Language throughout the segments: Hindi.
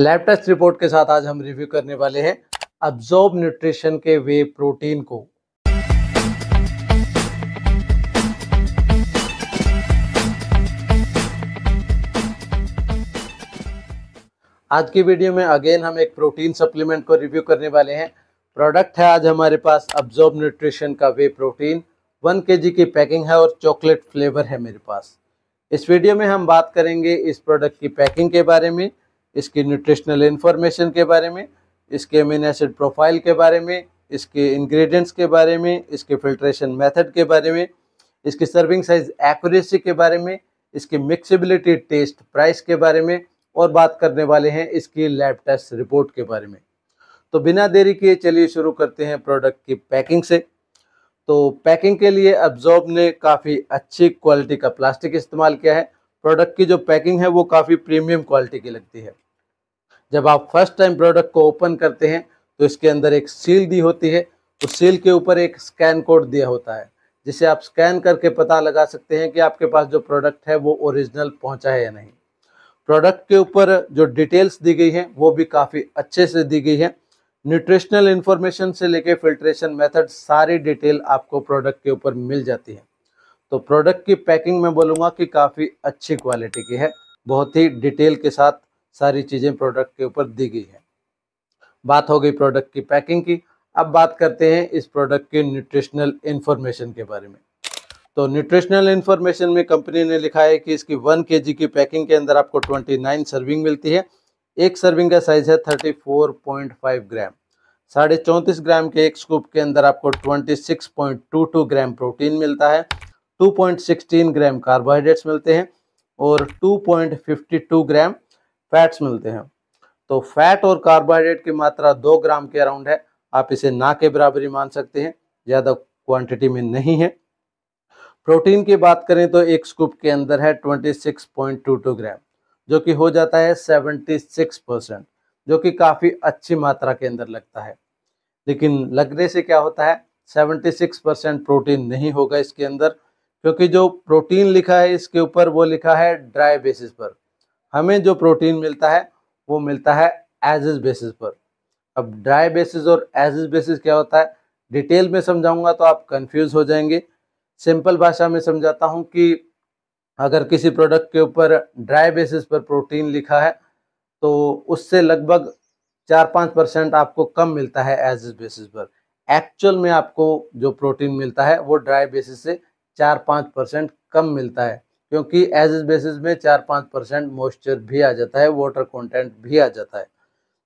लैब टेस्ट रिपोर्ट के साथ आज हम रिव्यू करने वाले हैं अब्जॉर्ब न्यूट्रिशन के वे प्रोटीन को आज की वीडियो में अगेन हम एक प्रोटीन सप्लीमेंट को रिव्यू करने वाले हैं प्रोडक्ट है आज हमारे पास अब्जॉर्ब न्यूट्रिशन का वे प्रोटीन वन के की पैकिंग है और चॉकलेट फ्लेवर है मेरे पास इस वीडियो में हम बात करेंगे इस प्रोडक्ट की पैकिंग के बारे में इसकी न्यूट्रिशनल इन्फॉर्मेशन के बारे में इसके अमीन एसिड प्रोफाइल के बारे में इसके इंग्रेडिएंट्स के बारे में इसके फिल्ट्रेशन मेथड के बारे में इसके सर्विंग साइज एक्यूरेसी के बारे में इसके मिक्सिबिलिटी टेस्ट प्राइस के बारे में और बात करने वाले हैं इसकी लैब टेस्ट रिपोर्ट के बारे में तो बिना देरी किए चलिए शुरू करते हैं प्रोडक्ट की पैकिंग से तो पैकिंग के लिए अब्जॉर्ब ने काफ़ी अच्छी क्वालिटी का प्लास्टिक इस्तेमाल किया है प्रोडक्ट की जो पैकिंग है वो काफ़ी प्रीमियम क्वालिटी की लगती है जब आप फर्स्ट टाइम प्रोडक्ट को ओपन करते हैं तो इसके अंदर एक सील दी होती है उस सील के ऊपर एक स्कैन कोड दिया होता है जिसे आप स्कैन करके पता लगा सकते हैं कि आपके पास जो प्रोडक्ट है वो ओरिजिनल पहुंचा है या नहीं प्रोडक्ट के ऊपर जो डिटेल्स दी गई हैं वो भी काफ़ी अच्छे से दी गई है न्यूट्रिशनल इन्फॉर्मेशन से लेके फिल्ट्रेशन मेथड सारी डिटेल आपको प्रोडक्ट के ऊपर मिल जाती है तो प्रोडक्ट की पैकिंग मैं बोलूँगा कि काफ़ी अच्छी क्वालिटी की है बहुत ही डिटेल के साथ सारी चीज़ें प्रोडक्ट के ऊपर दी गई है बात हो गई प्रोडक्ट की पैकिंग की अब बात करते हैं इस प्रोडक्ट की न्यूट्रिशनल इन्फॉर्मेशन के बारे में तो न्यूट्रिशनल इन्फॉर्मेशन में कंपनी ने लिखा है कि इसकी वन के की पैकिंग के अंदर आपको ट्वेंटी नाइन सर्विंग मिलती है एक सर्विंग का साइज है thirty four point five gram साढ़े चौंतीस ग्राम के एक स्कूप के अंदर आपको twenty six point two two gram protein मिलता है 2.16 ग्राम कार्बोहाइड्रेट्स मिलते हैं और 2.52 ग्राम फैट्स मिलते हैं तो फैट और कार्बोहाइड्रेट की मात्रा दो ग्राम के अराउंड है आप इसे ना के बराबरी मान सकते हैं ज़्यादा क्वांटिटी में नहीं है प्रोटीन की बात करें तो एक स्कूप के अंदर है 26.22 ग्राम जो कि हो जाता है 76 परसेंट जो कि काफ़ी अच्छी मात्रा के अंदर लगता है लेकिन लगने से क्या होता है 76 परसेंट प्रोटीन नहीं होगा इसके अंदर क्योंकि जो प्रोटीन लिखा है इसके ऊपर वो लिखा है ड्राई बेसिस पर हमें जो प्रोटीन मिलता है वो मिलता है एज इज बेसिस पर अब ड्राई बेसिस और एज इज बेसिस क्या होता है डिटेल में समझाऊंगा तो आप कंफ्यूज हो जाएंगे सिंपल भाषा में समझाता हूँ कि अगर किसी प्रोडक्ट के ऊपर ड्राई बेसिस पर प्रोटीन लिखा है तो उससे लगभग चार पाँच परसेंट आपको कम मिलता है एज इज बेसिस पर एक्चुअल में आपको जो प्रोटीन मिलता है वो ड्राई बेसिस से चार पाँच परसेंट कम मिलता है क्योंकि एज इज बेसिस में चार पाँच परसेंट मॉइस्चर भी आ जाता है वाटर कंटेंट भी आ जाता है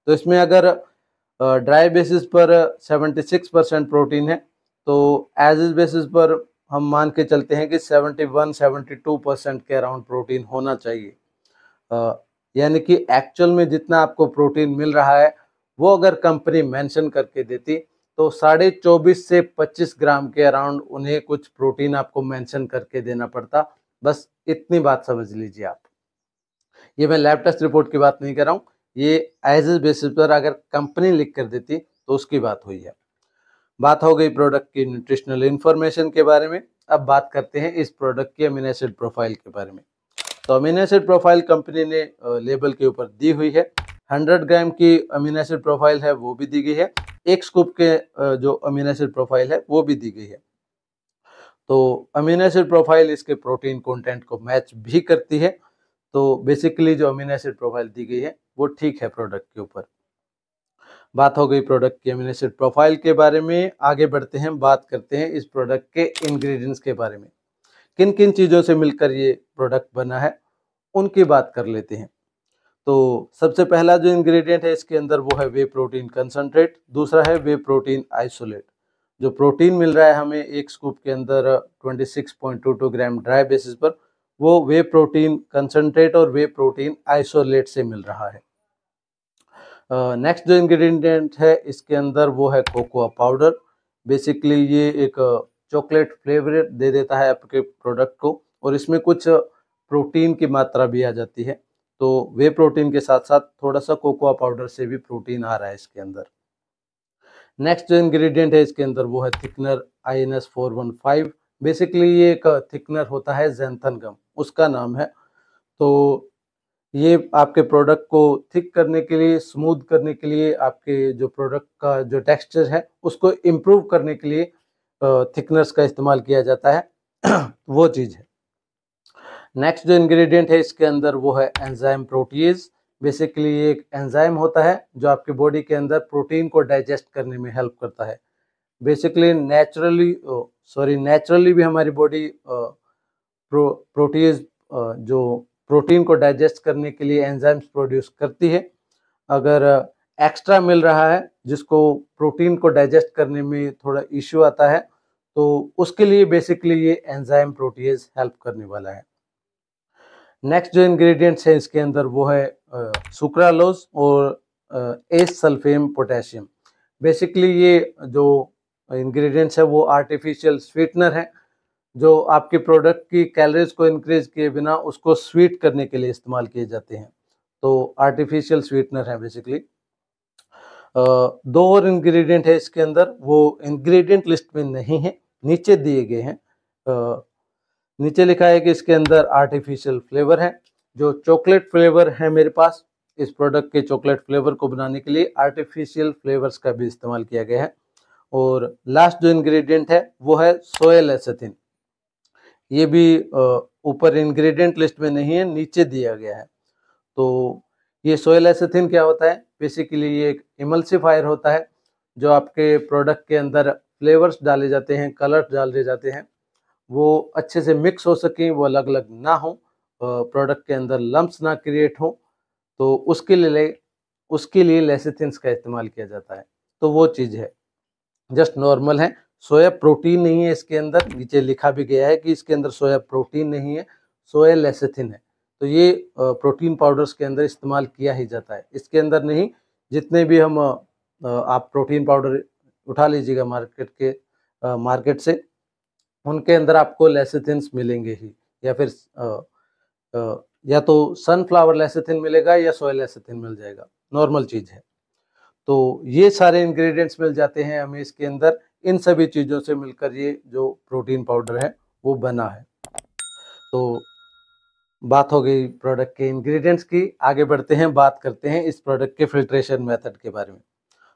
तो इसमें अगर ड्राई बेसिस पर सेवेंटी सिक्स परसेंट प्रोटीन है तो एज इज बेसिस पर हम मान के चलते हैं कि seventy one seventy two percent के अराउंड प्रोटीन होना चाहिए यानी कि एक्चुअल में जितना आपको प्रोटीन मिल रहा है वो अगर कंपनी मैंशन करके देती तो साढ़े चौबीस से पच्चीस ग्राम के अराउंड उन्हें कुछ प्रोटीन आपको मेंशन करके देना पड़ता बस इतनी बात समझ लीजिए आप ये मैं लैब टेस्ट रिपोर्ट की बात नहीं कर रहा हूँ ये एज ए बेसिस पर अगर कंपनी लिख कर देती तो उसकी बात हुई है बात हो गई प्रोडक्ट की न्यूट्रिशनल इन्फॉर्मेशन के बारे में अब बात करते हैं इस प्रोडक्ट की अमीनो एसिड प्रोफाइल के बारे में तो अमीनो एसिड प्रोफाइल कंपनी ने लेबल के ऊपर दी हुई है 100 ग्राम की अमीनो एसिड प्रोफाइल है वो भी दी गई है एक स्कूप के जो अमीनो एसिड प्रोफाइल है वो भी दी गई है तो अमीनो एसिड प्रोफाइल इसके प्रोटीन कंटेंट को मैच भी करती है तो बेसिकली जो अमीनो एसिड प्रोफाइल दी गई है वो ठीक है प्रोडक्ट के ऊपर बात हो गई प्रोडक्ट की अमीनो एसिड प्रोफाइल के बारे में आगे बढ़ते हैं बात करते हैं इस प्रोडक्ट के इंग्रेडिएंट्स के बारे में किन किन चीज़ों से मिलकर ये प्रोडक्ट बना है उनकी बात कर लेते हैं तो सबसे पहला जो इंग्रेडिएंट है इसके अंदर वो है वे प्रोटीन कंसनट्रेट दूसरा है वे प्रोटीन आइसोलेट जो प्रोटीन मिल रहा है हमें एक स्कूप के अंदर 26.22 ग्राम ड्राई बेसिस पर वो वे प्रोटीन कंसनट्रेट और वे प्रोटीन आइसोलेट से मिल रहा है नेक्स्ट uh, जो इंग्रेडिएंट है इसके अंदर वो है कोकोआ पाउडर बेसिकली ये एक चॉकलेट फ्लेवर दे देता है आपके प्रोडक्ट को और इसमें कुछ प्रोटीन की मात्रा भी आ जाती है तो वे प्रोटीन के साथ साथ थोड़ा सा कोकोआ पाउडर से भी प्रोटीन आ रहा है इसके अंदर नेक्स्ट जो इंग्रेडिएंट है इसके अंदर वो है thickener I N S four one five basically ये एक थिकनर होता है जैंथन गम उसका नाम है तो ये आपके प्रोडक्ट को थिक करने के लिए स्मूथ करने के लिए आपके जो प्रोडक्ट का जो टेक्सचर है उसको इम्प्रूव करने के लिए थिकनर्स का इस्तेमाल किया जाता है वो चीज़ है नेक्स्ट जो इंग्रेडिएंट है इसके अंदर वो है एंजाइम प्रोटीज बेसिकली ये एक एंजाइम होता है जो आपकी बॉडी के अंदर प्रोटीन को डाइजेस्ट करने में हेल्प करता है बेसिकली नेचुरली सॉरी नेचुरली भी हमारी बॉडी प्रो प्रोटीज जो प्रोटीन को डाइजेस्ट करने के लिए एंजाइम्स प्रोड्यूस करती है अगर एक्स्ट्रा मिल रहा है जिसको प्रोटीन को डाइजेस्ट करने में थोड़ा इश्यू आता है तो उसके लिए बेसिकली ये एंजाइम प्रोटीज हेल्प करने वाला है नेक्स्ट जो इंग्रेडिएंट्स हैं इसके अंदर वो है सुक्रालोज और एस सल्फेम पोटेशियम बेसिकली ये जो इंग्रेडिएंट्स है वो आर्टिफिशियल स्वीटनर है जो आपके प्रोडक्ट की कैलरीज को इंक्रीज किए बिना उसको स्वीट करने के लिए इस्तेमाल किए जाते हैं तो आर्टिफिशियल स्वीटनर है बेसिकली दो और इंग्रेडिएंट है इसके अंदर वो इंग्रेडिएंट लिस्ट में नहीं है नीचे दिए गए हैं नीचे लिखा है कि इसके अंदर आर्टिफिशियल फ्लेवर है जो चॉकलेट फ्लेवर है मेरे पास इस प्रोडक्ट के चॉकलेट फ्लेवर को बनाने के लिए आर्टिफिशियल फ्लेवर्स का भी इस्तेमाल किया गया है और लास्ट जो इंग्रेडिएंट है वो है सोयल एसेथिन ये भी ऊपर इंग्रेडिएंट लिस्ट में नहीं है नीचे दिया गया है तो ये सोयल एसेथिन क्या होता है बेसिकली ये एक इमल्सिफायर होता है जो आपके प्रोडक्ट के अंदर फ्लेवर्स डाले जाते हैं कलर्स डाले जाते हैं वो अच्छे से मिक्स हो सकें वो अलग अलग ना हो प्रोडक्ट के अंदर लम्ब्स ना क्रिएट हो तो उसके लिए उसके लिए लेसिथिन्स का इस्तेमाल किया जाता है तो वो चीज़ है जस्ट नॉर्मल है सोया प्रोटीन नहीं है इसके अंदर नीचे लिखा भी गया है कि इसके अंदर सोया प्रोटीन नहीं है सोया लेसिथिन है तो ये प्रोटीन पाउडर्स के अंदर इस्तेमाल किया ही जाता है इसके अंदर नहीं जितने भी हम आप प्रोटीन पाउडर उठा लीजिएगा मार्केट के मार्केट से उनके अंदर आपको लेसिथिन मिलेंगे ही या फिर आ, आ, या तो सनफ्लावर लेसिथिन मिलेगा या सोया लेसिथिन मिल जाएगा नॉर्मल चीज़ है तो ये सारे इंग्रेडिएंट्स मिल जाते हैं हमें इसके अंदर इन सभी चीज़ों से मिलकर ये जो प्रोटीन पाउडर है वो बना है तो बात हो गई प्रोडक्ट के इंग्रेडिएंट्स की आगे बढ़ते हैं बात करते हैं इस प्रोडक्ट के फिल्ट्रेशन मेथड के बारे में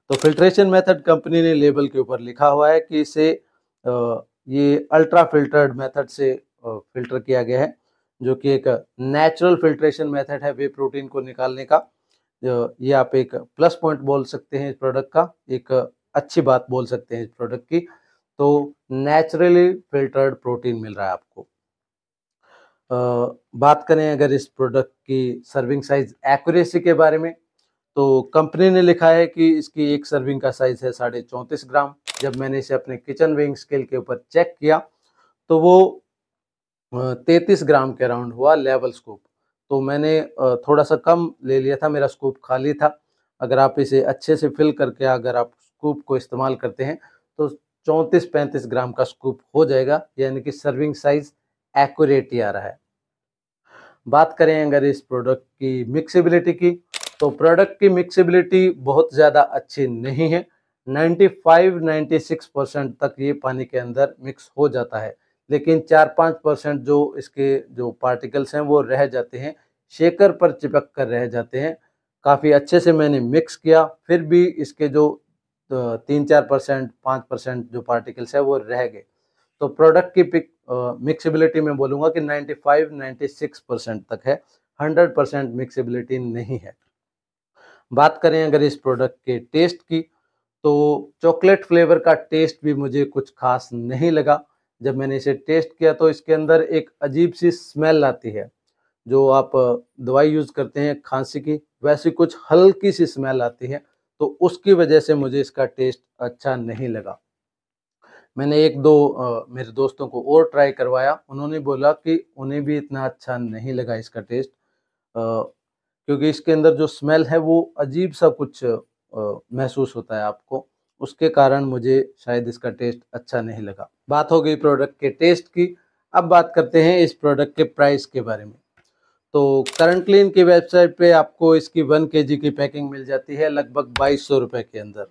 तो फिल्ट्रेशन मेथड कंपनी ने लेबल के ऊपर लिखा हुआ है कि इसे ये अल्ट्रा फिल्टर्ड मेथड से फिल्टर किया गया है जो कि एक नेचुरल फिल्ट्रेशन मेथड है वे प्रोटीन को निकालने का ये आप एक प्लस पॉइंट बोल सकते हैं इस प्रोडक्ट का एक अच्छी बात बोल सकते हैं इस प्रोडक्ट की तो नेचुरली फिल्टर्ड प्रोटीन मिल रहा है आपको आ, बात करें अगर इस प्रोडक्ट की सर्विंग साइज एक्यूरेसी के बारे में तो कंपनी ने लिखा है कि इसकी एक सर्विंग का साइज है साढ़े चौंतीस ग्राम जब मैंने इसे अपने किचन वेइंग स्केल के ऊपर चेक किया तो वो तैतीस ग्राम के अराउंड हुआ लेवल स्कूप तो मैंने थोड़ा सा कम ले लिया था मेरा स्कूप खाली था अगर आप इसे अच्छे से फिल करके अगर आप स्कूप को इस्तेमाल करते हैं तो चौंतीस पैंतीस ग्राम का स्कूप हो जाएगा यानी कि सर्विंग साइज एक्यूरेट ही आ रहा है बात करें अगर इस प्रोडक्ट की मिक्सिबिलिटी की तो प्रोडक्ट की मिक्सिबिलिटी बहुत ज़्यादा अच्छी नहीं है 95-96 परसेंट तक ये पानी के अंदर मिक्स हो जाता है लेकिन चार पाँच परसेंट जो इसके जो पार्टिकल्स हैं वो रह जाते हैं शेकर पर चिपक कर रह जाते हैं काफ़ी अच्छे से मैंने मिक्स किया फिर भी इसके जो तो तीन चार परसेंट पाँच परसेंट जो पार्टिकल्स है वो रह गए तो प्रोडक्ट की पिक मिक्सिबिलिटी में बोलूँगा कि 95-96 परसेंट तक है 100 परसेंट मिक्सिबिलिटी नहीं है बात करें अगर इस प्रोडक्ट के टेस्ट की तो चॉकलेट फ्लेवर का टेस्ट भी मुझे कुछ खास नहीं लगा जब मैंने इसे टेस्ट किया तो इसके अंदर एक अजीब सी स्मेल आती है जो आप दवाई यूज़ करते हैं खांसी की वैसी कुछ हल्की सी स्मेल आती है तो उसकी वजह से मुझे इसका टेस्ट अच्छा नहीं लगा मैंने एक दो आ, मेरे दोस्तों को और ट्राई करवाया उन्होंने बोला कि उन्हें भी इतना अच्छा नहीं लगा इसका टेस्ट आ, क्योंकि इसके अंदर जो स्मेल है वो अजीब सा कुछ महसूस होता है आपको उसके कारण मुझे शायद इसका टेस्ट अच्छा नहीं लगा बात हो गई प्रोडक्ट के टेस्ट की अब बात करते हैं इस प्रोडक्ट के प्राइस के बारे में तो करंटली इनकी वेबसाइट पे आपको इसकी वन के की पैकिंग मिल जाती है लगभग बाईस सौ के अंदर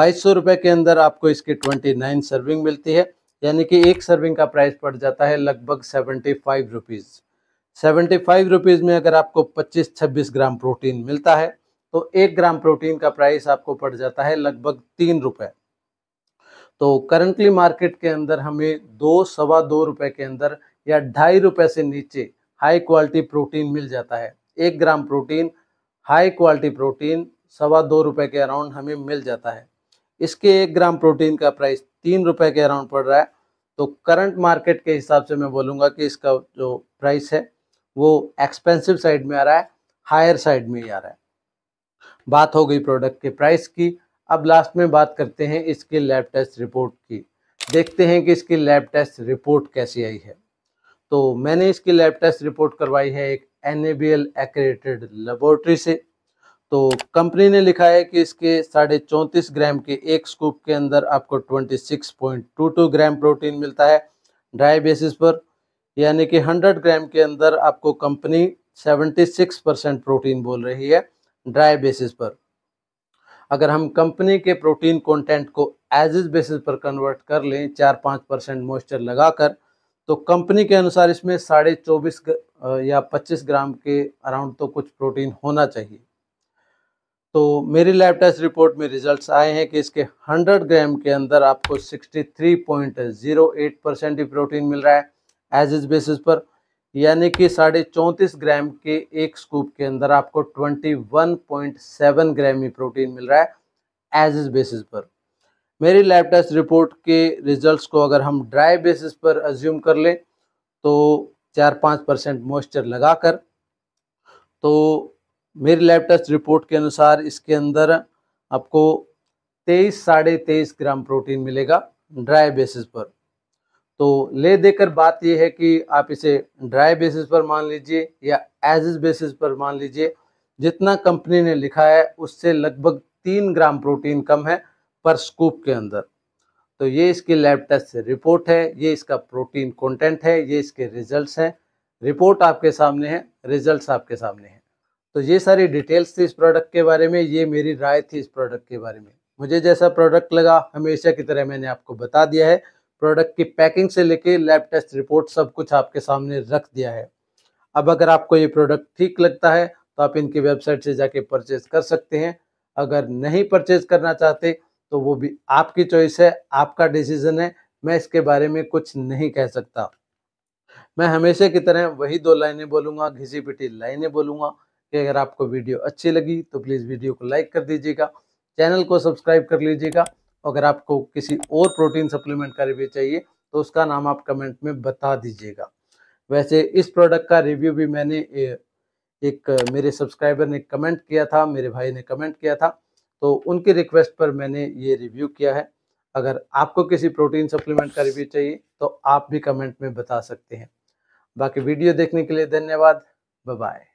बाईस सौ के अंदर आपको इसकी ट्वेंटी नाइन सर्विंग मिलती है यानी कि एक सर्विंग का प्राइस पड़ जाता है लगभग seventy five rupees seventy five rupees में अगर आपको पच्चीस छब्बीस ग्राम प्रोटीन मिलता है तो एक ग्राम प्रोटीन का प्राइस आपको पड़ जाता है लगभग तीन रुपये तो करंटली मार्केट के अंदर हमें दो सवा दो रुपए के अंदर या ढाई रुपए से नीचे हाई क्वालिटी प्रोटीन मिल जाता है एक gram protein high quality protein सवा दो रुपए के अराउंड हमें मिल जाता है इसके एक ग्राम प्रोटीन का प्राइस तीन रुपए के अराउंड पड़ रहा है तो करंट मार्केट के हिसाब से मैं बोलूँगा कि इसका जो प्राइस है वो एक्सपेंसिव साइड में आ रहा है हायर साइड में ही आ रहा है बात हो गई प्रोडक्ट के प्राइस की अब लास्ट में बात करते हैं इसकी लैब टेस्ट रिपोर्ट की देखते हैं कि इसकी लैब टेस्ट रिपोर्ट कैसी आई है तो मैंने इसकी लैब टेस्ट रिपोर्ट करवाई है एक N A B L accredited laboratory से तो कंपनी ने लिखा है कि इसके साढ़े चौंतीस ग्राम के एक स्कूप के अंदर आपको 26.22 ग्राम प्रोटीन मिलता है ड्राई बेसिस पर यानी कि 100 ग्राम के अंदर आपको कंपनी 76 परसेंट प्रोटीन बोल रही है ड्राई बेसिस पर अगर हम कंपनी के प्रोटीन कंटेंट को एज इज बेसिस पर कन्वर्ट कर लें चार पाँच परसेंट मॉइस्चर लगाकर तो कंपनी के अनुसार इसमें साढ़े चौबीस या पच्चीस ग्राम के अराउंड तो कुछ प्रोटीन होना चाहिए तो मेरी लैब टेस्ट रिपोर्ट में रिजल्ट्स आए हैं कि इसके 100 ग्राम के अंदर आपको 63.08 परसेंट ही प्रोटीन मिल रहा है एज इज बेसिस पर यानी कि साढ़े चौंतीस ग्राम के एक स्कूप के अंदर आपको 21.7 ग्राम ही प्रोटीन मिल रहा है एज इज बेसिस पर मेरी लैब टेस्ट रिपोर्ट के रिजल्ट्स को अगर हम ड्राई बेसिस पर अज्यूम कर लें तो चार पाँच परसेंट मॉइस्चर लगाकर तो मेरी लैब टेस्ट रिपोर्ट के अनुसार इसके अंदर आपको तेईस साढ़े तेईस ग्राम प्रोटीन मिलेगा ड्राई बेसिस पर तो ले देकर बात यह है कि आप इसे ड्राई बेसिस पर मान लीजिए या एज इज बेसिस पर मान लीजिए जितना कंपनी ने लिखा है उससे लगभग तीन ग्राम प्रोटीन कम है पर स्कूप के अंदर तो ये इसकी लैब टेस्ट रिपोर्ट है ये इसका प्रोटीन कंटेंट है ये इसके रिजल्ट्स हैं रिपोर्ट आपके सामने है रिजल्ट्स आपके सामने हैं तो ये सारी डिटेल्स थी इस प्रोडक्ट के बारे में ये मेरी राय थी इस प्रोडक्ट के बारे में मुझे जैसा प्रोडक्ट लगा हमेशा की तरह मैंने आपको बता दिया है प्रोडक्ट की पैकिंग से लेके लैब टेस्ट रिपोर्ट सब कुछ आपके सामने रख दिया है अब अगर आपको ये प्रोडक्ट ठीक लगता है तो आप इनकी वेबसाइट से जाके परचेज कर सकते हैं अगर नहीं परचेज करना चाहते तो वो भी आपकी चॉइस है आपका डिसीजन है मैं इसके बारे में कुछ नहीं कह सकता मैं हमेशा की तरह वही दो लाइनें बोलूँगा घिसी पिटी लाइनें बोलूँगा कि अगर आपको वीडियो अच्छी लगी तो प्लीज़ वीडियो को लाइक कर दीजिएगा चैनल को सब्सक्राइब कर लीजिएगा अगर आपको किसी और प्रोटीन सप्लीमेंट का रिव्यू चाहिए तो उसका नाम आप कमेंट में बता दीजिएगा वैसे इस प्रोडक्ट का रिव्यू भी मैंने एक मेरे सब्सक्राइबर ने कमेंट किया था मेरे भाई ने कमेंट किया था तो उनकी रिक्वेस्ट पर मैंने ये रिव्यू किया है अगर आपको किसी प्रोटीन सप्लीमेंट का रिव्यू चाहिए तो आप भी कमेंट में बता सकते हैं बाकी वीडियो देखने के लिए धन्यवाद बाय